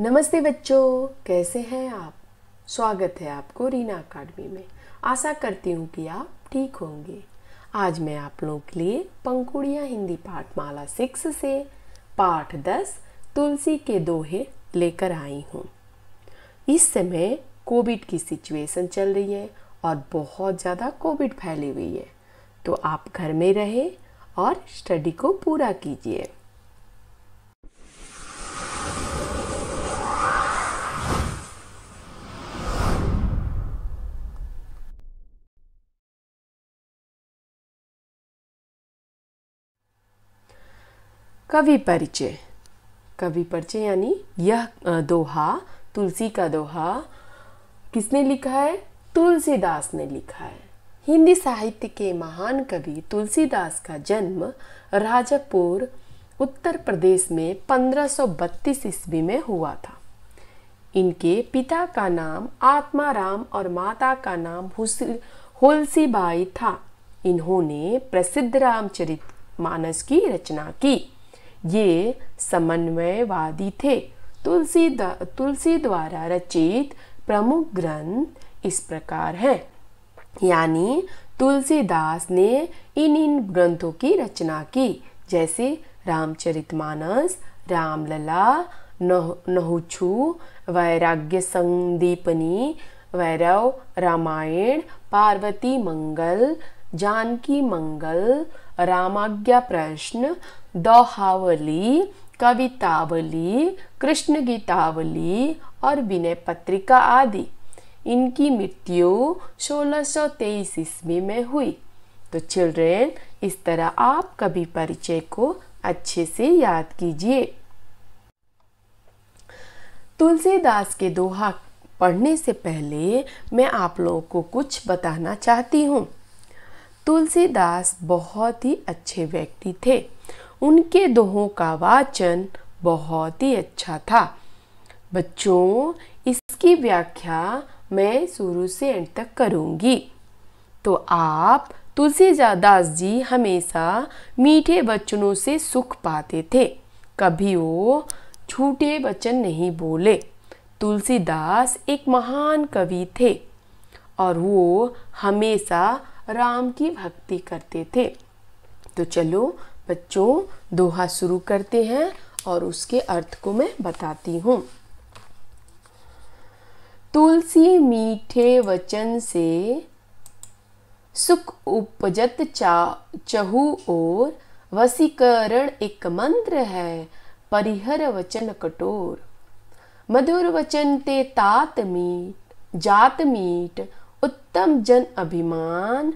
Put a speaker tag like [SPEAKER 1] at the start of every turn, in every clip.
[SPEAKER 1] नमस्ते बच्चों कैसे हैं आप स्वागत है आपको रीना अकाडमी में आशा करती हूँ कि आप ठीक होंगे आज मैं आप लोगों के लिए पंकुड़िया हिंदी पाठ माला सिक्स से पाठ दस तुलसी के दोहे लेकर आई हूँ इस समय कोविड की सिचुएशन चल रही है और बहुत ज़्यादा कोविड फैली हुई है तो आप घर में रहें और स्टडी को पूरा कीजिए कवि परिचय कवि परिचय यानी यह दोहा तुलसी का दोहा किसने लिखा है तुलसीदास ने लिखा है हिंदी साहित्य के महान कवि तुलसीदास का जन्म राजपुर उत्तर प्रदेश में 1532 ईस्वी में हुआ था इनके पिता का नाम आत्माराम और माता का नाम होलसीबाई था इन्होंने प्रसिद्ध रामचरित मानस की रचना की ये समन्वयवादी थे तुलसी तुलसी द्वारा रचित प्रमुख ग्रंथ इस प्रकार है यानी तुलसीदास ने इन इन ग्रंथों की रचना की जैसे रामचरितमानस रामलला नहुछु वैराग्य संदीपनी वैरव रामायण पार्वती मंगल जानकी मंगल रामाज्ञा प्रश्न दोहावली कवितावली कृष्ण गीतावली और विनय पत्रिका आदि इनकी मृत्यु 1623 ईस्वी में हुई तो चिल्ड्रेन इस तरह आप कभी परिचय को अच्छे से याद कीजिए तुलसीदास के दोहा पढ़ने से पहले मैं आप लोगों को कुछ बताना चाहती हूँ तुलसीदास बहुत ही अच्छे व्यक्ति थे उनके दोहों का वाचन बहुत ही अच्छा था बच्चों इसकी व्याख्या मैं शुरू से एंड तक करूँगी तो आप तुलसीदास जी हमेशा मीठे वचनों से सुख पाते थे कभी वो झूठे वचन नहीं बोले तुलसीदास एक महान कवि थे और वो हमेशा राम की भक्ति करते थे तो चलो बच्चों दोहा शुरू करते हैं और उसके अर्थ को मैं बताती हूँ तुलसी मीठे वचन से सुख उपजत चहु और वसीकरण एक मंत्र है परिहर वचन कठोर मधुर वचन ते तात मीट जात मीट तब जन अभिमान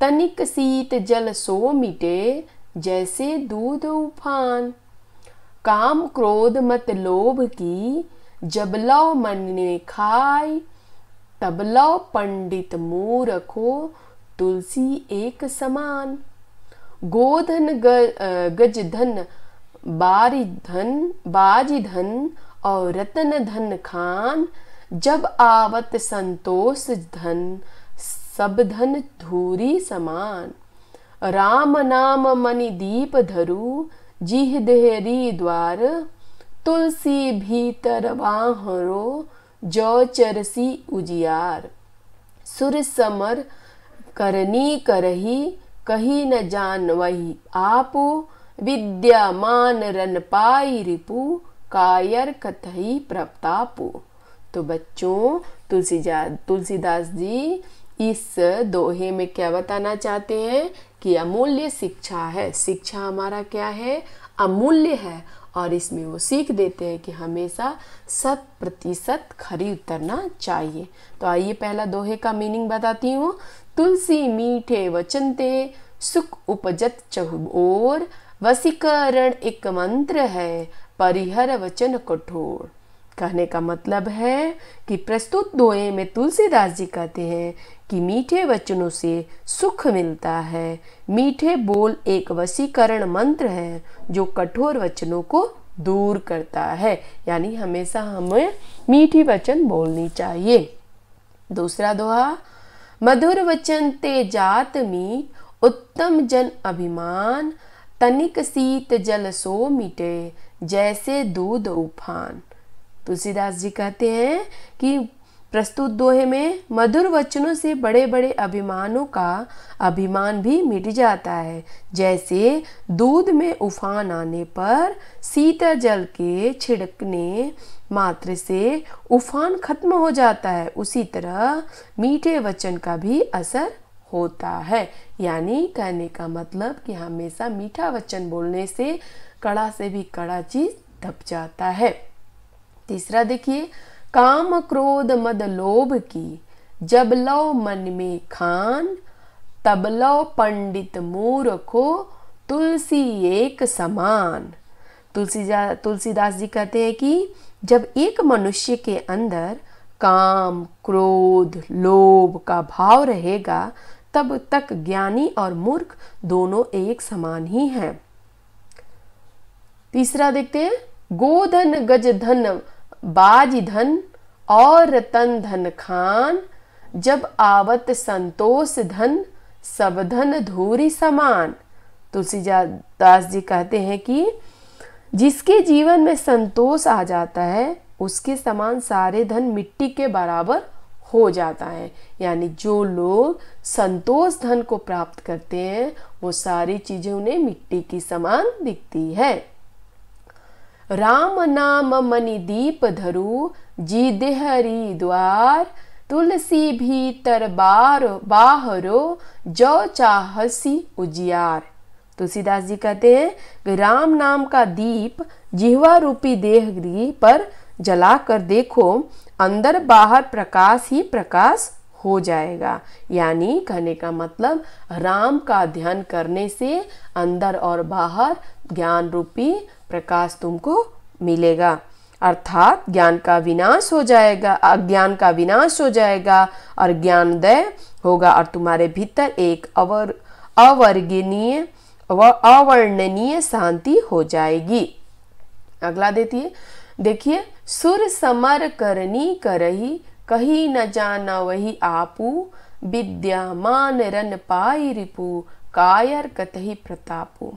[SPEAKER 1] तनिक सीत जल सो मिटे जैसे दूध उफान काम क्रोध मत लोभ की जब लो मन ने खाय तब लो पंडित मुँह रखो तुलसी एक समान गोधन गज धन धन बाजी धन और रतन धन खान जब आवत संतोष धन सब धन धूरी समान राम नाम मणि दीप धरु जिह देहरी द्वार तुलसी भीतर वाहरो जो चरसी उजियार सुर समर करनी करही कही न जान वही आप विद्या मान रन पाई रिपु कायर कथई प्रतापु तो बच्चों तुलसी तुलसीदास जी इस दोहे में क्या बताना चाहते हैं कि अमूल्य शिक्षा है शिक्षा हमारा क्या है अमूल्य है और इसमें वो सीख देते हैं कि हमेशा शत प्रतिशत खरी उतरना चाहिए तो आइए पहला दोहे का मीनिंग बताती हूँ तुलसी मीठे वचनते सुख उपजत चहुबोर वसीकरण एक मंत्र है परिहर वचन कठोर कहने का मतलब है कि प्रस्तुत दोहे में तुलसीदास जी कहते हैं कि मीठे वचनों से सुख मिलता है मीठे बोल एक वसीकरण मंत्र है जो कठोर वचनों को दूर करता है यानी हमेशा हमें मीठी वचन बोलनी चाहिए दूसरा दोहा मधुर वचन ते जात मीट उत्तम जन अभिमान तनिक सीत जल सो मिटे जैसे दूध उफान तुलसीदास जी कहते हैं कि प्रस्तुत दोहे में मधुर वचनों से बड़े बड़े अभिमानों का अभिमान भी मिट जाता है जैसे दूध में उफान आने पर सीता जल के छिड़कने मात्र से उफान खत्म हो जाता है उसी तरह मीठे वचन का भी असर होता है यानी कहने का मतलब कि हमेशा मीठा वचन बोलने से कड़ा से भी कड़ा चीज दब जाता है तीसरा देखिए काम क्रोध मद लोभ की जब लो मन में खान तब लो पंडित मूर्खो तुलसी एक समान तुलसी तुलसीदास जी कहते हैं कि जब एक मनुष्य के अंदर काम क्रोध लोभ का भाव रहेगा तब तक ज्ञानी और मूर्ख दोनों एक समान ही हैं तीसरा देखते हैं गोधन गजधन बाज धन और रतन धन खान जब आवत संतोष धन सब धन धूरी समान तुलसीदास दास जी कहते हैं कि जिसके जीवन में संतोष आ जाता है उसके समान सारे धन मिट्टी के बराबर हो जाता है यानी जो लोग संतोष धन को प्राप्त करते हैं वो सारी चीज़ें उन्हें मिट्टी की समान दिखती है राम नाम मनि दीप धरु जी देहरी द्वार तुलसी भीतर बार बाहरो जो चाहसी उजियार तुलसीदास जी कहते हैं कि राम नाम का दीप जिहवा रूपी देहरी पर जला कर देखो अंदर बाहर प्रकाश ही प्रकाश हो जाएगा यानी कहने का मतलब राम का ध्यान करने से अंदर और बाहर ज्ञान रूपी प्रकाश तुमको मिलेगा अर्थात ज्ञान का विनाश हो जाएगा अज्ञान का विनाश हो जाएगा और ज्ञान दय होगा और तुम्हारे भीतर एक अवर अवर्गनीय व अवर्णनीय शांति हो जाएगी अगला देती है देखिए सुर समर करनी करही कही न जाना वही आपू विद्यामान रन पाई रिपु कायर कतही प्रतापू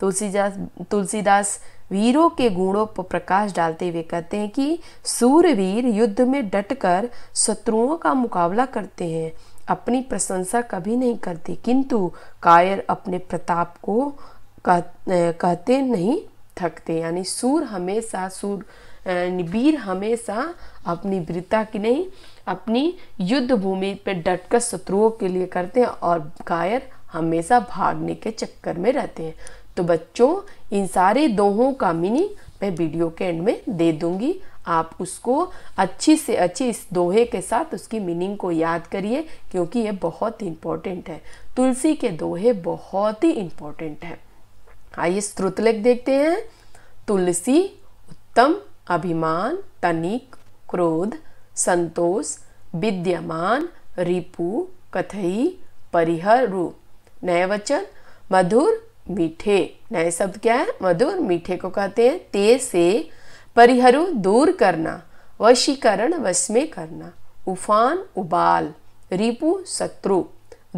[SPEAKER 1] तुलसीदास तुलसीदास वीरों के गुणों पर प्रकाश डालते हुए कहते हैं कि सूरवीर युद्ध में डटकर शत्रुओं का मुकाबला करते हैं अपनी प्रशंसा कभी नहीं करते किंतु कायर अपने प्रताप को कह, कहते नहीं थकते यानी सूर हमेशा सूर वीर हमेशा अपनी वीरता की नहीं अपनी युद्ध भूमि पर डटकर शत्रुओं के लिए करते हैं और कायर हमेशा भागने के चक्कर में रहते हैं तो बच्चों इन सारे दोहों का मीनिंग मैं वीडियो के एंड में दे दूंगी आप उसको अच्छी से अच्छी इस दोहे के साथ उसकी मीनिंग को याद करिए क्योंकि ये बहुत इंपॉर्टेंट है तुलसी के दोहे बहुत ही इंपॉर्टेंट है आइए श्रुतलेख देखते हैं तुलसी उत्तम अभिमान तनिक क्रोध संतोष विद्यमान रिपु कथई परिहर रूप नए वचन मधुर मीठे नए शब्द क्या है मधुर मीठे को कहते हैं ते से परिहरू दूर करना वशीकरण वश में करना उफान उबाल रिपु शत्रु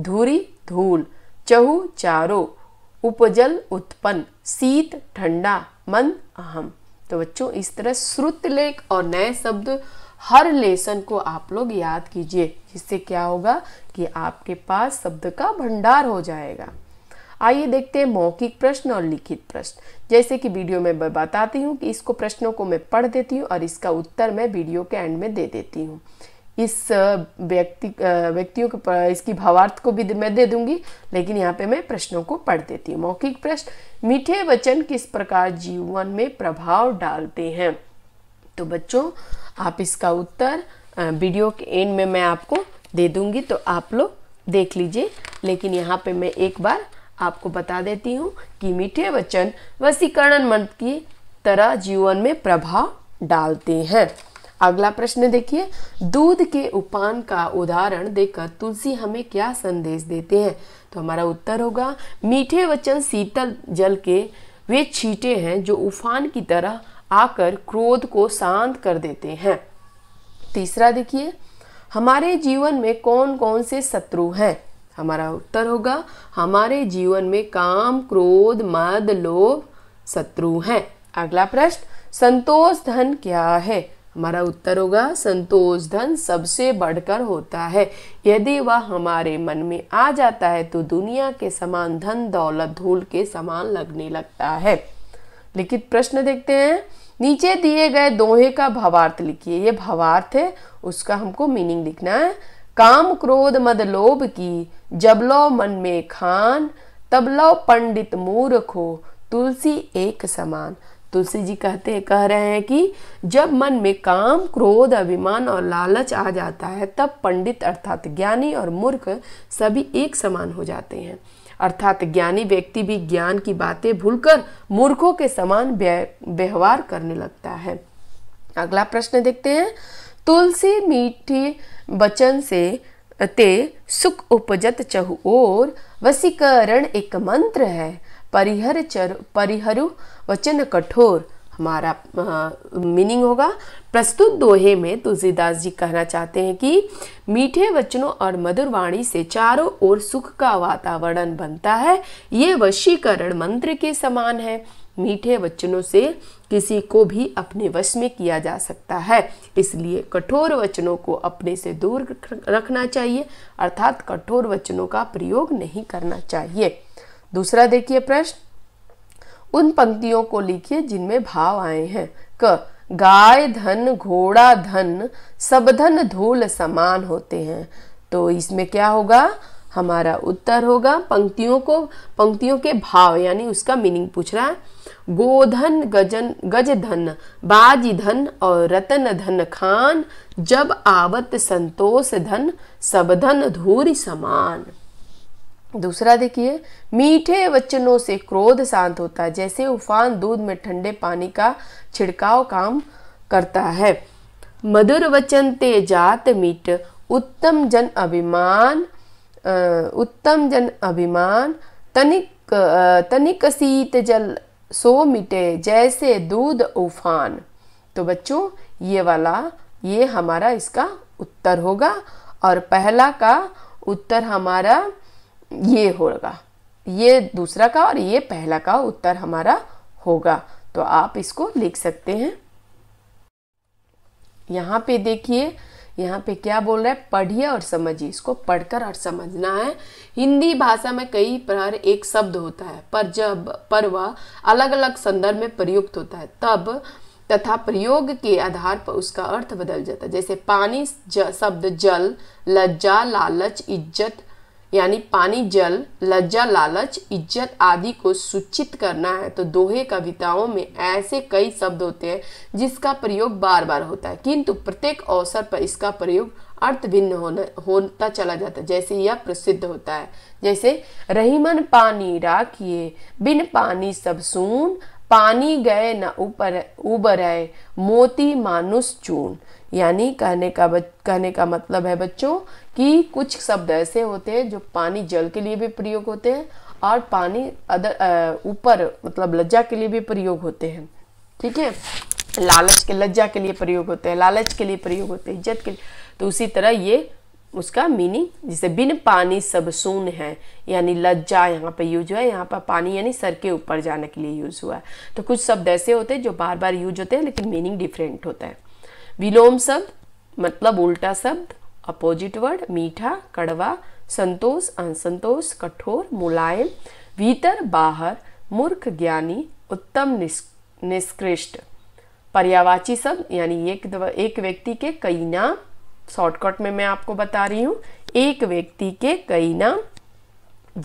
[SPEAKER 1] धूरी धूल चहु चारो उपजल उत्पन्न शीत ठंडा मन अहम तो बच्चों इस तरह श्रुत लेख और नए शब्द हर लेसन को आप लोग याद कीजिए जिससे क्या होगा कि आपके पास शब्द का भंडार हो जाएगा आइए देखते हैं मौखिक प्रश्न और लिखित प्रश्न जैसे कि वीडियो में मैं बताती हूँ कि इसको प्रश्नों को मैं पढ़ देती हूँ और इसका उत्तर मैं वीडियो के एंड में दे देती हूँ इस व्यक्ति व्यक्तियों के इसकी भावार्थ को भी मैं दे दूंगी लेकिन यहाँ पे मैं प्रश्नों को पढ़ देती हूँ मौखिक प्रश्न मीठे वचन किस प्रकार जीवन में प्रभाव डालते हैं तो बच्चों आप इसका उत्तर वीडियो के एंड में मैं आपको दे दूंगी तो आप लोग देख लीजिए लेकिन यहाँ पे मैं एक बार आपको बता देती हूँ कि मीठे वचन वसीकरण मंत्र की तरह जीवन में प्रभाव डालते हैं अगला प्रश्न देखिए दूध के उपान का उदाहरण देकर तुलसी हमें क्या संदेश देते हैं तो हमारा उत्तर होगा मीठे वचन शीतल जल के वे छीटे हैं जो उफान की तरह आकर क्रोध को शांत कर देते हैं तीसरा देखिए हमारे जीवन में कौन कौन से शत्रु हैं हमारा उत्तर होगा हमारे जीवन में काम क्रोध मद लोभ शत्रु हैं अगला प्रश्न संतोष धन क्या है हमारा उत्तर होगा संतोष धन सबसे बढ़कर होता है यदि वह हमारे मन में आ जाता है तो दुनिया के समान धन दौलत धूल के समान लगने लगता है लिखित प्रश्न देखते हैं नीचे दिए गए दोहे का भावार्थ लिखिए ये भावार्थ है उसका हमको मीनिंग लिखना है काम क्रोध मद लोभ की लो मन में खान तब लो पंडित मूर्खो तुलसी एक समान तुलसी जी कहते कह रहे हैं कि जब मन में काम क्रोध अभिमान और लालच आ जाता है तब पंडित अर्थात ज्ञानी और मूर्ख सभी एक समान हो जाते हैं अर्थात ज्ञानी व्यक्ति भी ज्ञान की बातें भूलकर मूर्खों के समान व्यवहार करने लगता है अगला प्रश्न देखते हैं तुलसी मीठी बचन से ते सुख उपजत चहु और वसीकरण एक मंत्र है परिहर चर परिहरु वचन कठोर हमारा मीनिंग होगा प्रस्तुत दोहे में तुलसीदास जी कहना चाहते हैं कि मीठे वचनों और मधुर वाणी से चारों ओर सुख का वातावरण बनता है ये वशीकरण मंत्र के समान है मीठे वचनों से किसी को भी अपने वश में किया जा सकता है इसलिए कठोर वचनों को अपने से दूर रखना चाहिए अर्थात कठोर वचनों का प्रयोग नहीं करना चाहिए दूसरा देखिए प्रश्न उन पंक्तियों को लिखिए जिनमें भाव आए हैं क गाय धन घोड़ा धन सब धन धूल समान होते हैं तो इसमें क्या होगा हमारा उत्तर होगा पंक्तियों को पंक्तियों के भाव यानी उसका मीनिंग पूछ रहा है गोधन गजन धन बाजी धन और रतन धन खान जब आवत संतोष धन सब धन धूरी समान दूसरा देखिए मीठे वचनों से क्रोध शांत होता है जैसे उफान दूध में ठंडे पानी का छिड़काव काम करता है मधुर वचन ते जात मीट उत्तम जन अभिमान उत्तम जन अभिमान तनिक तनिक सीत जल सो मिटे जैसे दूध उफान तो बच्चों ये वाला ये हमारा इसका उत्तर होगा और पहला का उत्तर हमारा ये होगा ये दूसरा का और ये पहला का उत्तर हमारा होगा तो आप इसको लिख सकते हैं यहाँ पे देखिए यहाँ पे क्या बोल रहा है पढ़िए और समझिए इसको पढ़कर और समझना है हिंदी भाषा में कई प्रकार एक शब्द होता है पर जब पर वह अलग अलग संदर्भ में प्रयुक्त होता है तब तथा प्रयोग के आधार पर उसका अर्थ बदल जाता है जैसे पानी ज, शब्द जल लज्जा लालच इज्जत यानी पानी जल लज्जा लालच इज्जत आदि को सूचित करना है तो दोहे कविताओं में ऐसे कई शब्द होते हैं जिसका प्रयोग बार बार होता है किंतु प्रत्येक अवसर पर इसका प्रयोग अर्थ भिन्न होना होता चला जाता है जैसे यह प्रसिद्ध होता है जैसे रहीमन पानी राखिए बिन पानी सब सुन पानी गए न ऊपर आए मोती मानुस चून यानी कहने का कहने का मतलब है बच्चों कि कुछ शब्द ऐसे होते हैं जो पानी जल के लिए भी प्रयोग होते हैं और पानी अदर ऊपर मतलब लज्जा के लिए भी प्रयोग होते हैं ठीक है लालच के लज्जा के लिए प्रयोग होते हैं लालच के लिए प्रयोग होते हैं इज्जत के लिए तो उसी तरह ये उसका मीनिंग जिसे बिन पानी सब सुन है यानी लज्जा यहाँ पे यूज हुआ है यहाँ पर पानी यानी सर के ऊपर जाने के लिए यूज़ हुआ है तो कुछ शब्द ऐसे होते हैं जो बार बार यूज होते हैं लेकिन मीनिंग डिफरेंट होता है विलोम शब्द मतलब उल्टा शब्द अपोजिट वर्ड मीठा कड़वा संतोष असंतोष कठोर मुलायम भीतर बाहर मूर्ख ज्ञानी उत्तम निष्कृष्ट पर्यावाची शब्द यानी एक एक व्यक्ति के कई नाम शॉर्टकट में मैं आपको बता रही हूँ एक व्यक्ति के कई नाम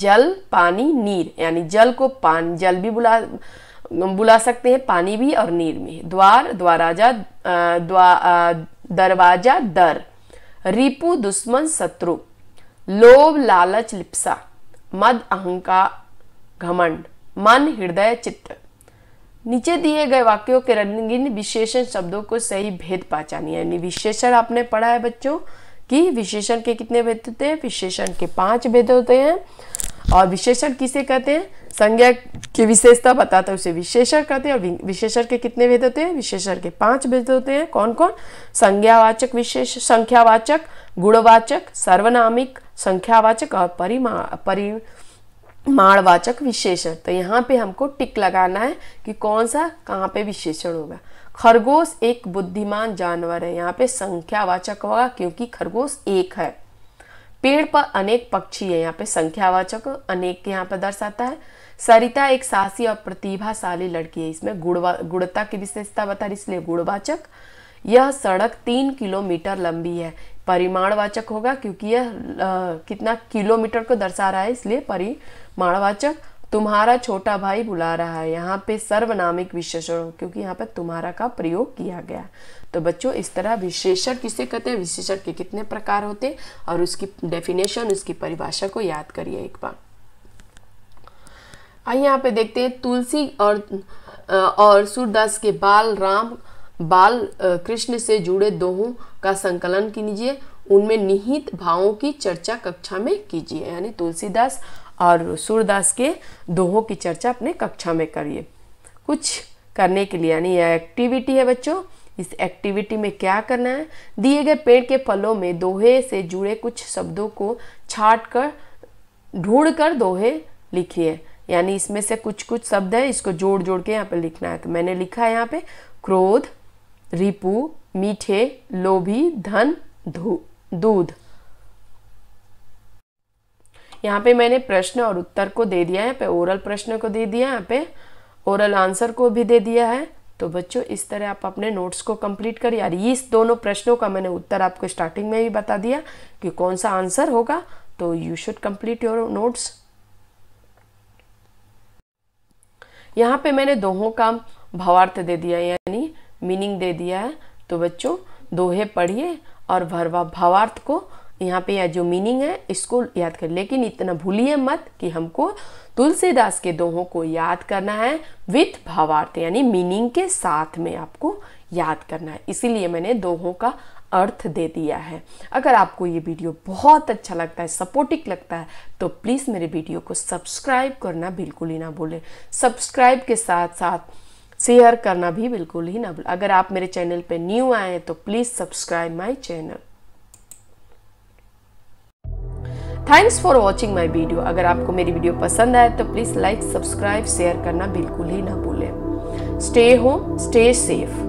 [SPEAKER 1] जल पानी नीर यानी जल को पान जल भी बुला बुला सकते हैं पानी भी और नीर में द्वार द्वाराजा द्वा दरवाजा दर रिपु दुश्मन शत्रु लोभ लालच लिप्सा मद अहंकार घमंड मन हृदय चित्त नीचे दिए गए वाक्यों के रंगीन विशेषण शब्दों को सही भेद पहचानिए यानी विशेषण आपने पढ़ा है बच्चों कि विशेषण के कितने भेद होते हैं विशेषण के पांच भेद होते हैं और विशेषण किसे कहते हैं संज्ञा की विशेषता बताता है उसे विशेषण कहते हैं और विशेषण के कितने भेद होते हैं विशेषण के पांच भेद होते हैं कौन कौन संज्ञावाचक विशेष संख्यावाचक गुणवाचक सर्वनामिक संख्यावाचक और परिमा परि माणवाचक विशेषण तो यहाँ पे हमको टिक लगाना है कि कौन सा कहाँ पे विशेषण होगा खरगोश एक बुद्धिमान जानवर है यहाँ पे संख्यावाचक होगा क्योंकि खरगोश एक है पेड़ पर अनेक पक्षी है यहाँ पे संख्यावाचक अनेक यहाँ पर दर्शाता है सरिता एक साहसी और प्रतिभाशाली लड़की है इसमें गुणवा गुणता की विशेषता बता रही इसलिए गुणवाचक यह सड़क तीन किलोमीटर लंबी है परिमाणवाचक होगा क्योंकि यह आ, कितना किलोमीटर को दर्शा रहा है इसलिए परि माणवाचक तुम्हारा छोटा भाई बुला रहा है यहाँ पे सर्वनामिक विशेषण क्योंकि यहाँ पे तुम्हारा का प्रयोग किया गया तो बच्चों इस तरह विशेषण किसे कहते हैं विशेषण के कितने प्रकार होते हैं और उसकी डेफिनेशन उसकी परिभाषा को याद करिए एक बार आइए यहाँ पे देखते हैं तुलसी और और सूरदास के बाल राम बाल कृष्ण से जुड़े दोहों का संकलन कीजिए उनमें निहित भावों की चर्चा कक्षा में कीजिए यानी तुलसीदास और सूरदास के दोहों की चर्चा अपने कक्षा में करिए कुछ करने के लिए यानी यह एक्टिविटी है बच्चों इस एक्टिविटी में क्या करना है दिए गए पेड़ के फलों में दोहे से जुड़े कुछ शब्दों को छाट कर ढूंढ कर दोहे लिखिए यानी इसमें से कुछ कुछ शब्द है इसको जोड़ जोड़ के यहाँ पे लिखना है तो मैंने लिखा है यहाँ पे क्रोध रिपु मीठे लोभी धन दूध यहाँ पे मैंने प्रश्न और उत्तर को दे दिया है पे ओरल प्रश्न को दे दिया यहाँ पे ओरल आंसर को भी दे दिया है तो बच्चों इस तरह आप अपने नोट्स को कंप्लीट करिए यार इस दोनों प्रश्नों का मैंने उत्तर आपको स्टार्टिंग में भी बता दिया कि कौन सा आंसर होगा तो you should complete your notes यहाँ पे मैंने दोहों का भावार्थ दे दिया यानी मीनिंग दे दिया है तो बच्चों दोहे पढ़िए और भरवा भावार्थ को यहाँ पे यह जो मीनिंग है इसको याद कर लेकिन इतना भूलिए मत कि हमको तुलसीदास के दोहों को याद करना है विथ भावार्थ यानी मीनिंग के साथ में आपको याद करना है इसीलिए मैंने दोहों का अर्थ दे दिया है अगर आपको ये वीडियो बहुत अच्छा लगता है सपोर्टिव लगता है तो प्लीज़ मेरे वीडियो को सब्सक्राइब करना बिल्कुल ही ना भूलें सब्सक्राइब के साथ साथ शेयर करना भी बिल्कुल ही ना भूलें अगर आप मेरे चैनल पे न्यू आए हैं तो please subscribe my channel thanks for watching my video अगर आपको मेरी वीडियो पसंद आए तो प्लीज़ लाइक सब्सक्राइब शेयर करना बिल्कुल ही ना भूलें स्टे होम स्टे सेफ़